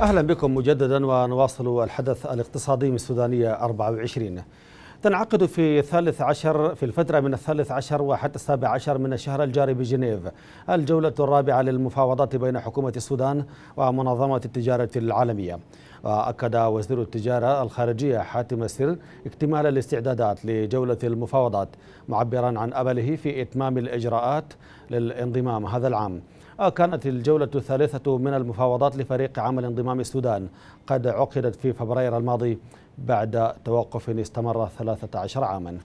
أهلا بكم مجددا ونواصل الحدث الاقتصادي من السودانية 24 تنعقد في الثالث عشر في الفترة من الثالث عشر وحتى السابع عشر من الشهر الجاري بجنيف الجولة الرابعة للمفاوضات بين حكومة السودان ومنظمة التجارة العالمية وأكد وزير التجارة الخارجية حاتم السر اكتمال الاستعدادات لجولة المفاوضات معبرا عن أمله في إتمام الإجراءات للانضمام هذا العام آه، كانت الجولة الثالثة من المفاوضات لفريق عمل انضمام السودان قد عقدت في فبراير الماضي بعد توقف استمر 13 عاما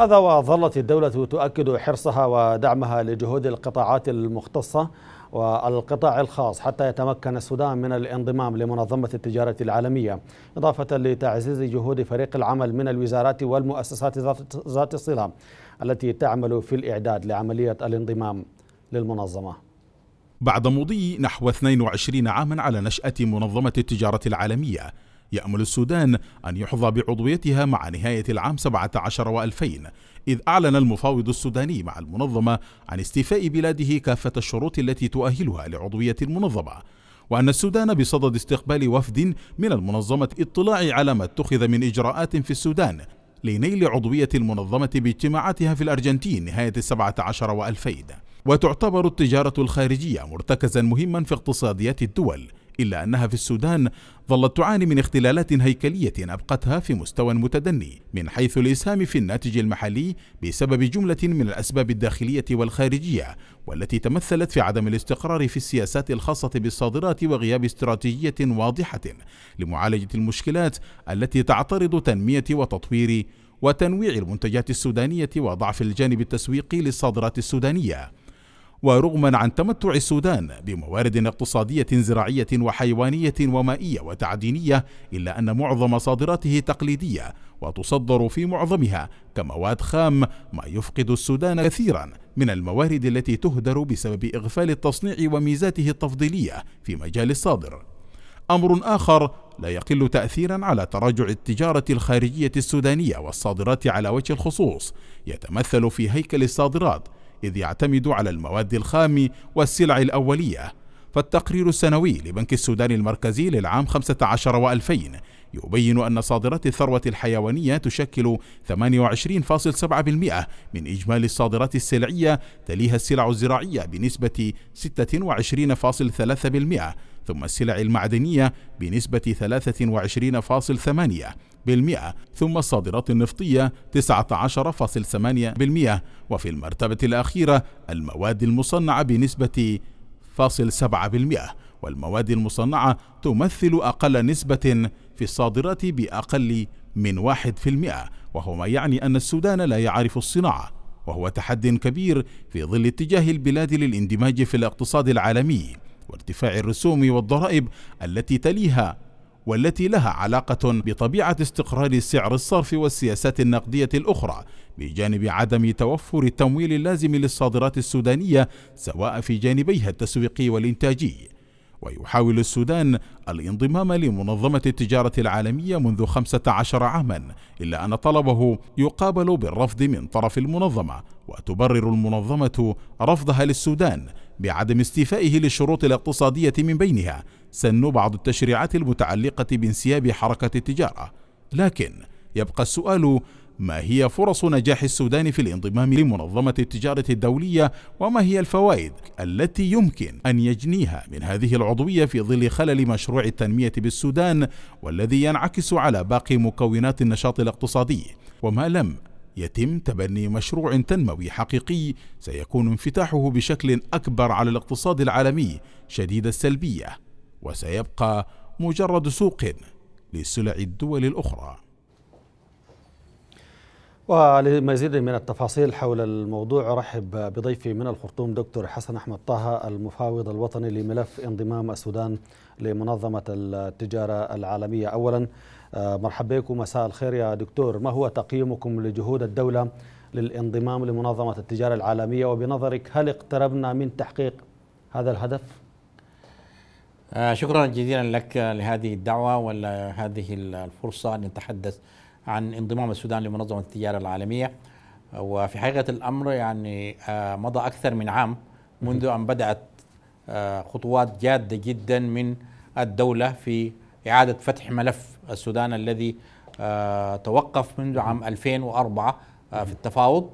هذا وظلت الدولة تؤكد حرصها ودعمها لجهود القطاعات المختصة والقطاع الخاص حتى يتمكن السودان من الانضمام لمنظمة التجارة العالمية إضافة لتعزيز جهود فريق العمل من الوزارات والمؤسسات ذات الصلة التي تعمل في الإعداد لعملية الانضمام للمنظمة بعد مضي نحو 22 عاما على نشأة منظمة التجارة العالمية يأمل السودان أن يحظى بعضويتها مع نهاية العام 17 و2000 إذ أعلن المفاوض السوداني مع المنظمة عن استيفاء بلاده كافة الشروط التي تؤهلها لعضوية المنظمة وأن السودان بصدد استقبال وفد من المنظمة اطلاع على ما اتخذ من إجراءات في السودان لنيل عضوية المنظمة باجتماعاتها في الأرجنتين نهاية 17 و2000 وتعتبر التجارة الخارجية مرتكزا مهما في اقتصاديات الدول إلا أنها في السودان ظلت تعاني من اختلالات هيكلية أبقتها في مستوى متدني من حيث الإسهام في الناتج المحلي بسبب جملة من الأسباب الداخلية والخارجية والتي تمثلت في عدم الاستقرار في السياسات الخاصة بالصادرات وغياب استراتيجية واضحة لمعالجة المشكلات التي تعترض تنمية وتطوير وتنويع المنتجات السودانية وضعف الجانب التسويقي للصادرات السودانية ورغما عن تمتع السودان بموارد اقتصادية زراعية وحيوانية ومائية وتعدينية إلا أن معظم صادراته تقليدية وتصدر في معظمها كمواد خام ما يفقد السودان كثيرا من الموارد التي تهدر بسبب إغفال التصنيع وميزاته التفضيلية في مجال الصادر أمر آخر لا يقل تأثيرا على تراجع التجارة الخارجية السودانية والصادرات على وجه الخصوص يتمثل في هيكل الصادرات إذ يعتمد على المواد الخام والسلع الأولية فالتقرير السنوي لبنك السودان المركزي للعام 15 و2000 يبين أن صادرات الثروة الحيوانية تشكل 28.7% من إجمالي الصادرات السلعية تليها السلع الزراعية بنسبة 26.3% ثم السلع المعدنية بنسبة 23.8 بالمئة ثم الصادرات النفطية 19.8% وفي المرتبة الأخيرة المواد المصنعة بنسبة 0.7% والمواد المصنعة تمثل أقل نسبة في الصادرات بأقل من 1% وهو ما يعني أن السودان لا يعرف الصناعة وهو تحد كبير في ظل اتجاه البلاد للاندماج في الاقتصاد العالمي وارتفاع الرسوم والضرائب التي تليها والتي لها علاقة بطبيعة استقرار سعر الصرف والسياسات النقدية الأخرى بجانب عدم توفر التمويل اللازم للصادرات السودانية سواء في جانبيها التسويقي والإنتاجي ويحاول السودان الانضمام لمنظمة التجارة العالمية منذ 15 عاما إلا أن طلبه يقابل بالرفض من طرف المنظمة وتبرر المنظمة رفضها للسودان بعدم استيفائه للشروط الاقتصادية من بينها سن بعض التشريعات المتعلقة بانسياب حركة التجارة لكن يبقى السؤال ما هي فرص نجاح السودان في الانضمام لمنظمة التجارة الدولية وما هي الفوائد التي يمكن أن يجنيها من هذه العضوية في ظل خلل مشروع التنمية بالسودان والذي ينعكس على باقي مكونات النشاط الاقتصادي وما لم يتم تبني مشروع تنموي حقيقي سيكون انفتاحه بشكل أكبر على الاقتصاد العالمي شديد السلبية وسيبقى مجرد سوق لسلع الدول الأخرى ولمزيد من التفاصيل حول الموضوع أرحب بضيفي من الخرطوم دكتور حسن أحمد طه المفاوض الوطني لملف انضمام السودان لمنظمة التجارة العالمية أولا مرحبا بكم مساء الخير يا دكتور ما هو تقييمكم لجهود الدولة للانضمام لمنظمة التجارة العالمية وبنظرك هل اقتربنا من تحقيق هذا الهدف؟ آه، شكرا جزيلا لك لهذه الدعوة ولهذه الفرصة أن نتحدث عن انضمام السودان لمنظمة التجارة العالمية وفي حقيقة الأمر يعني آه، مضى أكثر من عام منذ أن بدأت آه، خطوات جادة جدا من الدولة في إعادة فتح ملف السودان الذي توقف منذ عام 2004 في التفاوض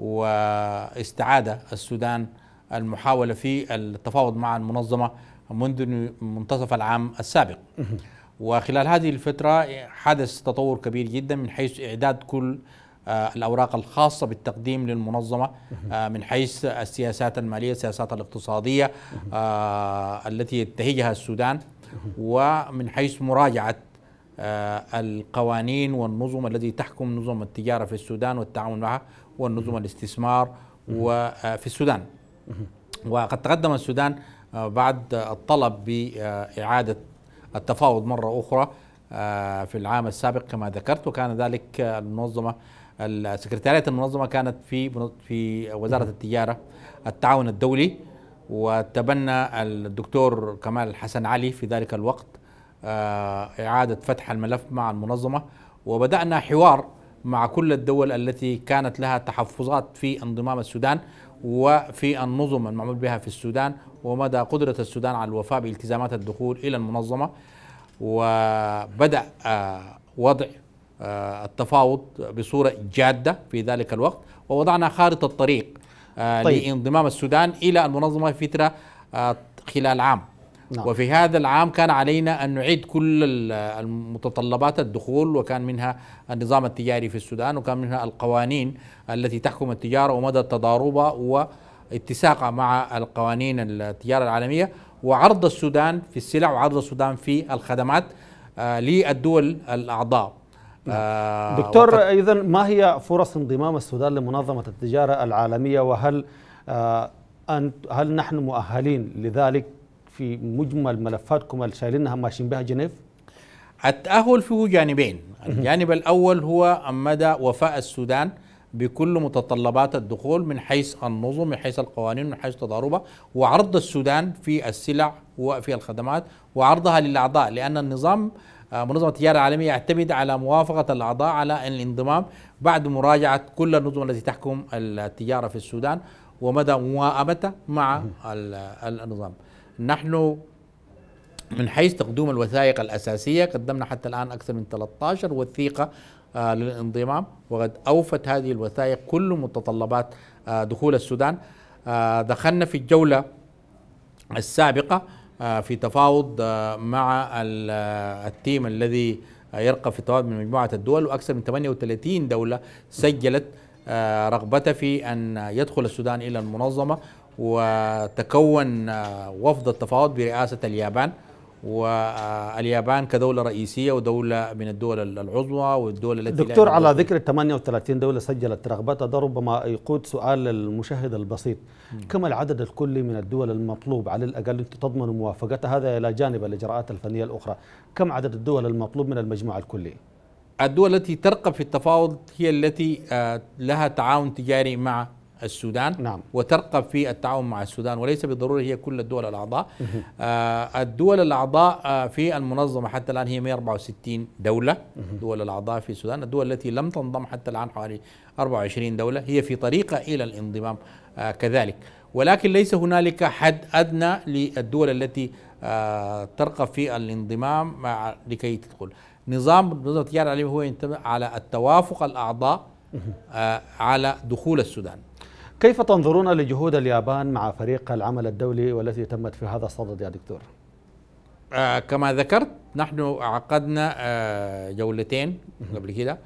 واستعاد السودان المحاولة في التفاوض مع المنظمة منذ منتصف العام السابق وخلال هذه الفترة حدث تطور كبير جدا من حيث إعداد كل آه، الأوراق الخاصة بالتقديم للمنظمة آه، من حيث السياسات المالية السياسات الاقتصادية آه، التي يتهجها السودان ومن حيث مراجعة القوانين والنظم التي تحكم نظم التجارة في السودان والتعاون معها والنظم الاستثمار وفي السودان وقد تقدم السودان آه، بعد الطلب بإعادة التفاوض مرة أخرى آه، في العام السابق كما ذكرت وكان ذلك المنظمة سكرتارية المنظمة كانت في في وزارة التجارة التعاون الدولي وتبنى الدكتور كمال حسن علي في ذلك الوقت آه، إعادة فتح الملف مع المنظمة وبدأنا حوار مع كل الدول التي كانت لها تحفظات في انضمام السودان وفي النظم المعمول بها في السودان ومدى قدرة السودان على الوفاء بالتزامات الدخول إلى المنظمة وبدأ آه، وضع آه، التفاوض بصورة جادة في ذلك الوقت ووضعنا خارطة الطريق آه، طيب. لانضمام السودان إلى المنظمة في فترة خلال عام نعم. وفي هذا العام كان علينا أن نعيد كل المتطلبات الدخول وكان منها النظام التجاري في السودان وكان منها القوانين التي تحكم التجارة ومدى تضاربها واتساقها مع القوانين التجارة العالمية وعرض السودان في السلع وعرض السودان في الخدمات آه، للدول الأعضاء نعم. آه، دكتور إذا ما هي فرص انضمام السودان لمنظمة التجارة العالمية وهل آه، أن هل نحن مؤهلين لذلك في مجمل ملفاتكم اللي شايلينها ماشيين بها جنيف؟ التأهل فيه جانبين الجانب الأول هو مدى وفاء السودان بكل متطلبات الدخول من حيث النظم من حيث القوانين من حيث تضاربها وعرض السودان في السلع وفي الخدمات وعرضها للأعضاء لأن النظام آه، منظمة التجارة العالمية يعتمد على موافقة الأعضاء على الانضمام بعد مراجعة كل النظم التي تحكم التجارة في السودان ومدى موائمتها مع النظام نحن من حيث تقدم الوثائق الأساسية قدمنا حتى الآن أكثر من 13 وثيقة آه، للانضمام وقد أوفت هذه الوثائق كل متطلبات آه، دخول السودان آه، دخلنا في الجولة السابقة في تفاوض مع التيم الذي يرقى في تفاوض من مجموعة الدول وأكثر من 38 دولة سجلت رغبتها في أن يدخل السودان إلى المنظمة وتكون آه، وفد التفاوض برئاسة اليابان واليابان كدولة رئيسية ودولة من الدول العظمى والدول التي دكتور على ذكر 38 دولة سجلت رغبتها ده ربما يقود سؤال المشاهد البسيط م. كم العدد الكلي من الدول المطلوب على الأقل أنت تضمن موافقتها هذا إلى جانب الإجراءات الفنية الأخرى كم عدد الدول المطلوب من المجموعة الكلي؟ الدول التي ترقب في التفاوض هي التي آه، لها تعاون تجاري مع السودان نعم. وترقب في التعاون مع السودان وليس بالضرورة هي كل الدول الأعضاء آه الدول الأعضاء آه، في المنظمة حتى الآن هي 164 دولة دول الأعضاء في السودان الدول التي لم تنضم حتى الآن حوالي 24 دولة هي في طريقة إلى الانضمام آه كذلك ولكن ليس هنالك حد أدنى للدول التي آه ترقب في الانضمام مع آه، لكي تدخل نظام نظام التجارة العالميه هو ينتمي على التوافق الأعضاء آه على دخول السودان كيف تنظرون لجهود اليابان مع فريق العمل الدولي والتي تمت في هذا الصدد يا دكتور؟ آه كما ذكرت نحن عقدنا آه جولتين قبل كده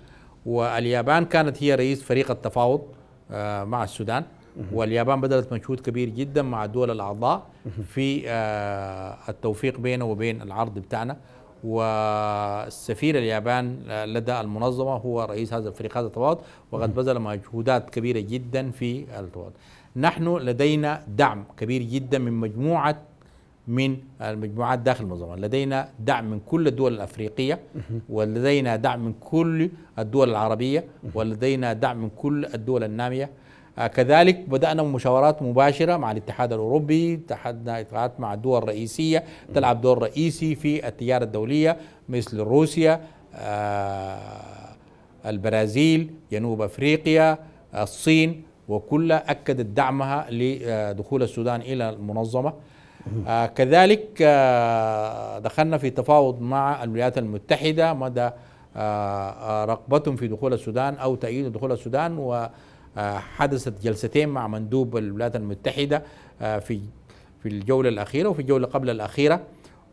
واليابان كانت هي رئيس فريق التفاوض آه مع السودان واليابان بذلت مجهود كبير جدا مع الدول الاعضاء في آه التوفيق بينه وبين العرض بتاعنا والسفير اليابان لدى المنظمة هو رئيس هذا الفريق هذا التفاوض وقد بذل مجهودات كبيرة جدا في التفاوض نحن لدينا دعم كبير جدا من مجموعة من المجموعات داخل المنظمة لدينا دعم من كل الدول الأفريقية ولدينا دعم من كل الدول العربية ولدينا دعم من كل الدول النامية آه، كذلك بدأنا مشاورات مباشرة مع الاتحاد الأوروبي اتحدنا اتفاقات مع الدول الرئيسية تلعب دور رئيسي في التجارة الدولية مثل روسيا آه، البرازيل جنوب أفريقيا آه، الصين وكل أكدت دعمها لدخول السودان إلى المنظمة كذلك دخلنا في تفاوض مع الولايات المتحدة مدى رغبتهم في دخول السودان أو تأييد دخول السودان و آه، حدثت جلستين مع مندوب الولايات المتحدة آه، في في الجولة الأخيرة وفي الجولة قبل الأخيرة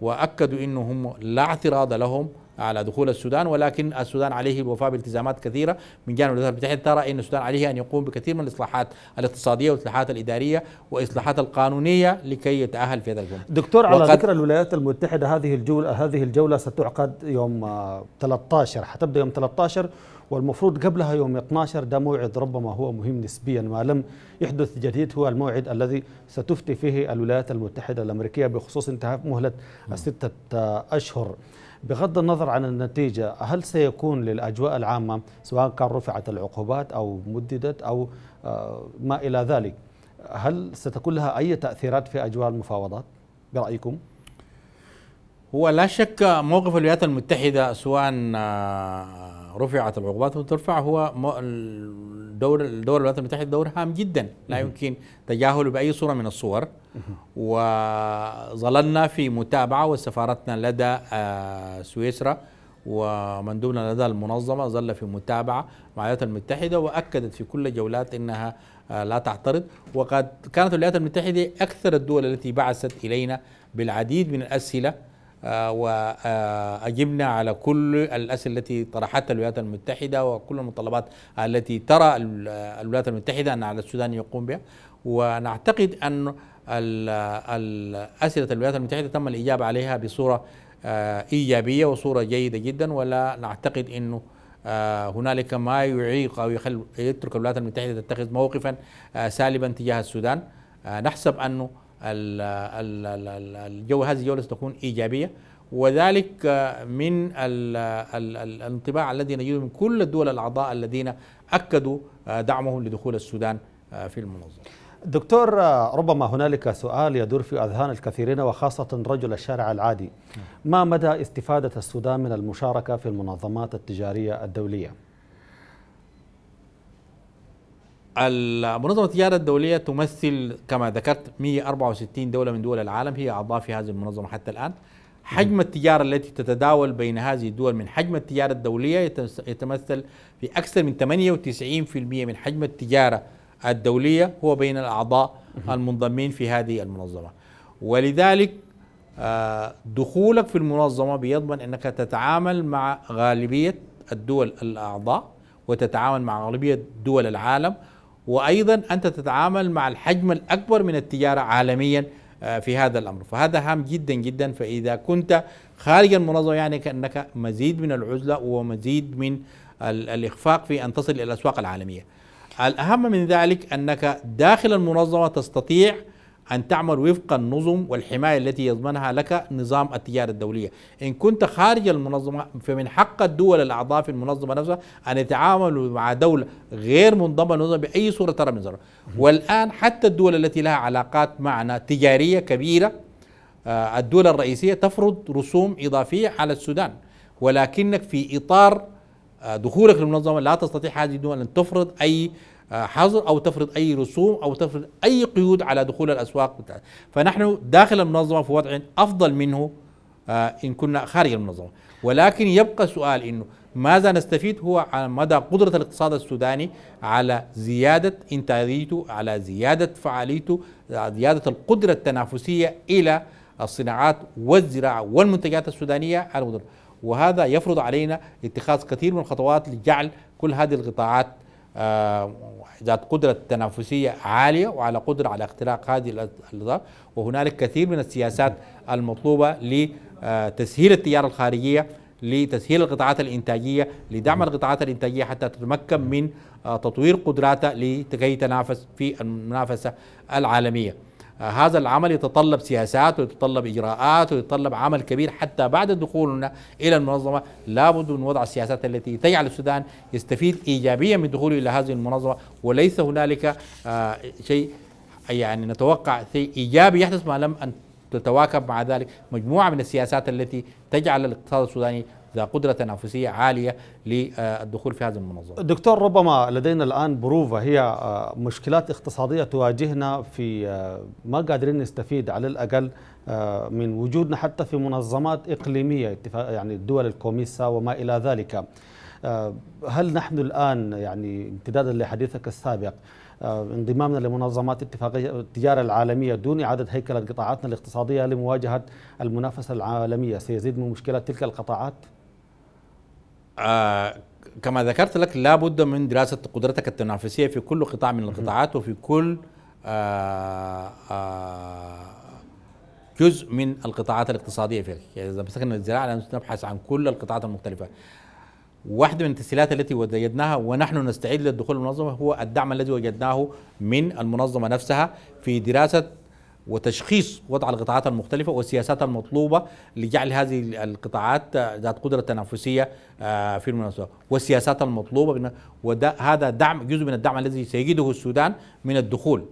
وأكدوا أنهم لا اعتراض لهم على دخول السودان ولكن السودان عليه الوفاء بالتزامات كثيرة من جانب الولايات المتحدة ترى أن السودان عليه أن يقوم بكثير من الإصلاحات الاقتصادية والإصلاحات الإدارية وإصلاحات القانونية لكي يتأهل في هذا الجمع دكتور على ذكر الولايات المتحدة هذه الجولة هذه الجولة ستعقد يوم 13 حتبدأ يوم 13 والمفروض قبلها يوم 12 ده موعد ربما هو مهم نسبيا ما لم يحدث جديد هو الموعد الذي ستفتي فيه الولايات المتحدة الأمريكية بخصوص انتهاء مهلة الستة أشهر بغض النظر عن النتيجة هل سيكون للأجواء العامة سواء كان رفعت العقوبات أو مددت أو آه، ما إلى ذلك هل ستكون لها أي تأثيرات في أجواء المفاوضات برأيكم؟ هو لا شك موقف الولايات المتحدة سواء آه، رفعت العقوبات وترفع هو الدور الدول الولايات المتحده دور هام جدا لا يمكن تجاهله باي صوره من الصور وظللنا في متابعه وسفارتنا لدى آه، سويسرا ومندوبنا لدى المنظمه ظل في متابعه مع الولايات المتحده واكدت في كل جولات انها آه، لا تعترض وقد كانت الولايات المتحده اكثر الدول التي بعثت الينا بالعديد من الاسئله آه، وأجبنا على كل الأسئلة التي طرحتها الولايات المتحدة وكل المطالبات التي ترى الولايات المتحدة أن على السودان يقوم بها ونعتقد أن أسئلة الولايات المتحدة تم الإجابة عليها بصورة آه، إيجابية وصورة جيدة جدا ولا نعتقد أنه آه، هنالك ما يعيق أو يترك الولايات المتحدة تتخذ موقفا سالبا تجاه السودان نحسب أنه الجو هذه الجولة ستكون إيجابية وذلك آه، من الانطباع الذي نجده من كل الدول الأعضاء الذين أكدوا آه، دعمهم لدخول السودان آه، في المنظمة دكتور ربما هنالك سؤال يدور في أذهان الكثيرين وخاصة رجل الشارع العادي نعم. ما مدى استفادة السودان من المشاركة في المنظمات التجارية الدولية؟ المنظمة التجارة الدولية تمثل كما ذكرت 164 دولة من دول العالم هي أعضاء في هذه المنظمة حتى الآن حجم التجارة التي تتداول بين هذه الدول من حجم التجارة الدولية يتمثل في أكثر من 98% من حجم التجارة الدولية هو بين الأعضاء المنضمين في هذه المنظمة ولذلك آه، دخولك في المنظمة بيضمن أنك تتعامل مع غالبية الدول الأعضاء وتتعامل مع غالبية دول العالم وايضا انت تتعامل مع الحجم الاكبر من التجاره عالميا آه، في هذا الامر فهذا هام جدا جدا فاذا كنت خارج المنظمه يعني كانك مزيد من العزله ومزيد من الاخفاق في ان تصل الى الاسواق العالميه الاهم من ذلك انك داخل المنظمه تستطيع أن تعمل وفق النظم والحماية التي يضمنها لك نظام التجارة الدولية إن كنت خارج المنظمة فمن حق الدول الأعضاء في المنظمة نفسها أن يتعاملوا مع دولة غير منضمة للمنظمة بأي صورة ترى من ذرة والآن حتى الدول التي لها علاقات معنا تجارية كبيرة آه، الدول الرئيسية تفرض رسوم إضافية على السودان ولكنك في إطار آه، دخولك للمنظمة لا تستطيع هذه الدول أن تفرض أي حظر او تفرض اي رسوم او تفرض اي قيود على دخول الاسواق بتاعت. فنحن داخل المنظمه في وضع افضل منه آه، ان كنا خارج المنظمه ولكن يبقى سؤال انه ماذا نستفيد هو على مدى قدرة الاقتصاد السوداني على زيادة إنتاجيته على زيادة فعاليته آه، زيادة القدرة التنافسية إلى الصناعات والزراعة والمنتجات السودانية على وهذا يفرض علينا اتخاذ كثير من الخطوات لجعل كل هذه القطاعات آه، ذات قدرة تنافسية عالية وعلى قدرة على اختراق هذه الأرض وهنالك كثير من السياسات المطلوبة لتسهيل التجارة الخارجية لتسهيل القطاعات الإنتاجية لدعم القطاعات الإنتاجية حتى تتمكن من آه، تطوير قدراتها لكي تنافس في المنافسة العالمية هذا العمل يتطلب سياسات ويتطلب إجراءات ويتطلب عمل كبير حتى بعد دخولنا إلى المنظمة لابد من وضع السياسات التي تجعل السودان يستفيد إيجابيا من دخوله إلى هذه المنظمة وليس هنالك آه، شيء يعني نتوقع شيء إيجابي يحدث ما لم أن تتواكب مع ذلك مجموعة من السياسات التي تجعل الاقتصاد السوداني ذا قدرة تنافسية عالية للدخول في هذه المنظمة دكتور ربما لدينا الآن بروفة هي آه، مشكلات اقتصادية تواجهنا في آه، ما قادرين نستفيد على الأقل آه، من وجودنا حتى في منظمات إقليمية يعني الدول الكوميسا وما إلى ذلك هل نحن الآن يعني امتدادا لحديثك السابق انضمامنا لمنظمات اتفاقية التجارة العالمية دون إعادة هيكلة قطاعاتنا الاقتصادية لمواجهة المنافسة العالمية سيزيد من مشكلة تلك القطاعات؟ آه، كما ذكرت لك لابد من دراسة قدرتك التنافسية في كل قطاع من القطاعات وفي كل آه، آه، جزء من القطاعات الاقتصادية فيك يعني إذا مسكنا الزراعة لازم نبحث عن كل القطاعات المختلفة واحدة من التسهيلات التي وجدناها ونحن نستعد للدخول المنظمة هو الدعم الذي وجدناه من المنظمة نفسها في دراسة وتشخيص وضع القطاعات المختلفة والسياسات المطلوبة لجعل هذه القطاعات ذات قدرة تنافسية آه، في المناسبة والسياسات المطلوبة وهذا دعم جزء من الدعم الذي سيجده السودان من الدخول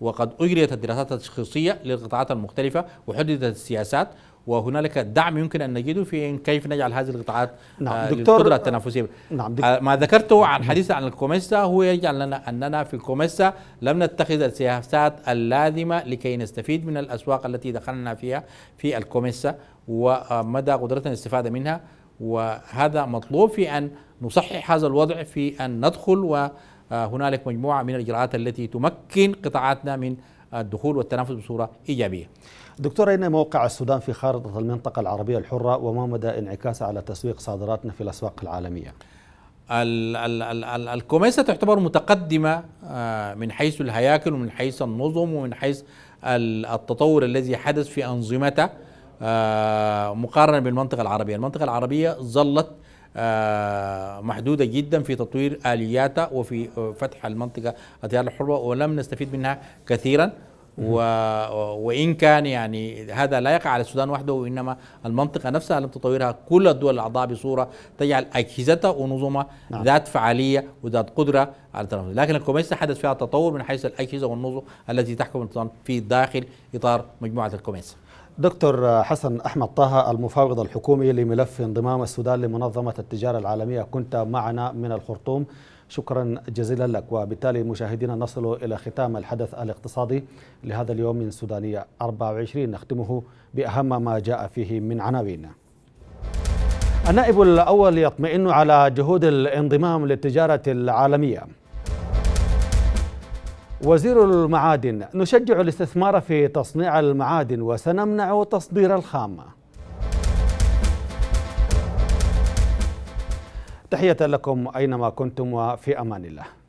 وقد أجريت الدراسات التشخيصية للقطاعات المختلفة وحددت السياسات وهنالك دعم يمكن ان نجده في كيف نجعل هذه القطاعات نعم آه، دكتور القدره التنافسيه نعم دكتور آه، ما ذكرته عن حديث عن الكوميسا هو يجعل لنا اننا في الكوميسا لم نتخذ السياسات اللازمه لكي نستفيد من الاسواق التي دخلنا فيها في الكوميسا ومدى قدرتنا الاستفاده منها وهذا مطلوب في ان نصحح هذا الوضع في ان ندخل وهنالك آه، مجموعه من الاجراءات التي تمكن قطاعاتنا من الدخول والتنافس بصورة إيجابية دكتور أين موقع السودان في خارطة المنطقة العربية الحرة وما مدى انعكاسه على تسويق صادراتنا في الأسواق العالمية؟ ال ال ال ال الكوميسة تعتبر متقدمة آه، من حيث الهياكل ومن حيث النظم ومن حيث التطور الذي حدث في أنظمتها آه، مقارنة بالمنطقة العربية المنطقة العربية ظلت آه، محدودة جدا في تطوير آلياتها وفي آه، فتح المنطقة التيار الحرة ولم نستفيد منها كثيرا و... آه، وإن كان يعني هذا لا يقع على السودان وحده وإنما المنطقة نفسها لم تطورها كل الدول الأعضاء بصورة تجعل أجهزتها ونظمها نعم. ذات فعالية وذات قدرة على التنفذ لكن الكوميكس حدث فيها تطور من حيث الأجهزة والنظم التي تحكم في داخل إطار مجموعة الكوميكس دكتور حسن أحمد طه المفاوض الحكومي لملف انضمام السودان لمنظمة التجارة العالمية كنت معنا من الخرطوم شكرا جزيلا لك وبالتالي مشاهدينا نصل إلى ختام الحدث الاقتصادي لهذا اليوم من سودانية 24 نختمه بأهم ما جاء فيه من عناوين النائب الأول يطمئن على جهود الانضمام للتجارة العالمية وزير المعادن نشجع الاستثمار في تصنيع المعادن وسنمنع تصدير الخام تحية لكم أينما كنتم وفي أمان الله